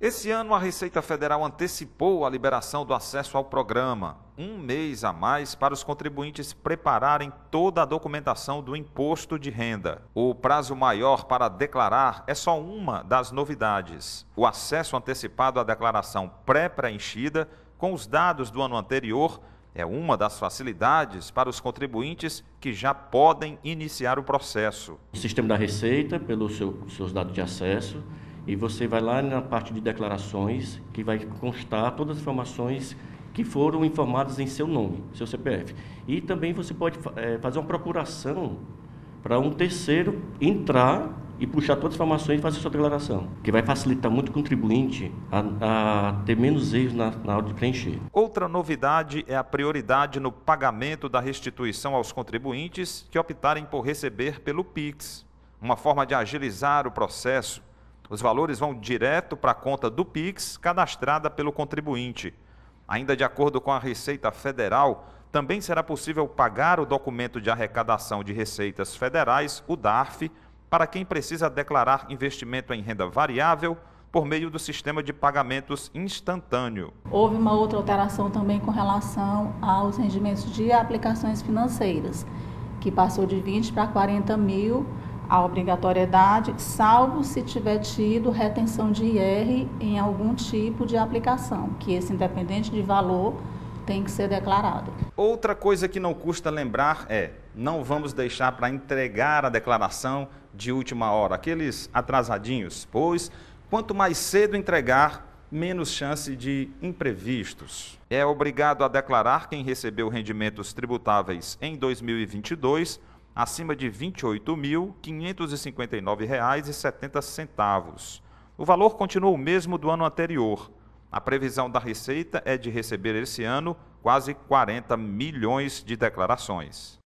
Esse ano, a Receita Federal antecipou a liberação do acesso ao programa, um mês a mais para os contribuintes prepararem toda a documentação do imposto de renda. O prazo maior para declarar é só uma das novidades. O acesso antecipado à declaração pré-preenchida com os dados do ano anterior é uma das facilidades para os contribuintes que já podem iniciar o processo. O sistema da Receita, pelos seu, seus dados de acesso, e você vai lá na parte de declarações, que vai constar todas as informações que foram informadas em seu nome, seu CPF. E também você pode é, fazer uma procuração para um terceiro entrar e puxar todas as informações e fazer sua declaração, que vai facilitar muito o contribuinte a, a ter menos erros na, na hora de preencher. Outra novidade é a prioridade no pagamento da restituição aos contribuintes que optarem por receber pelo PIX, uma forma de agilizar o processo os valores vão direto para a conta do Pix cadastrada pelo contribuinte. Ainda de acordo com a Receita Federal, também será possível pagar o documento de arrecadação de receitas federais, o DARF, para quem precisa declarar investimento em renda variável por meio do sistema de pagamentos instantâneo. Houve uma outra alteração também com relação aos rendimentos de aplicações financeiras, que passou de 20 para 40 mil a obrigatoriedade, salvo se tiver tido retenção de IR em algum tipo de aplicação, que esse independente de valor tem que ser declarado. Outra coisa que não custa lembrar é: não vamos deixar para entregar a declaração de última hora, aqueles atrasadinhos, pois quanto mais cedo entregar, menos chance de imprevistos. É obrigado a declarar quem recebeu rendimentos tributáveis em 2022 acima de R$ 28.559,70. O valor continua o mesmo do ano anterior. A previsão da Receita é de receber esse ano quase 40 milhões de declarações.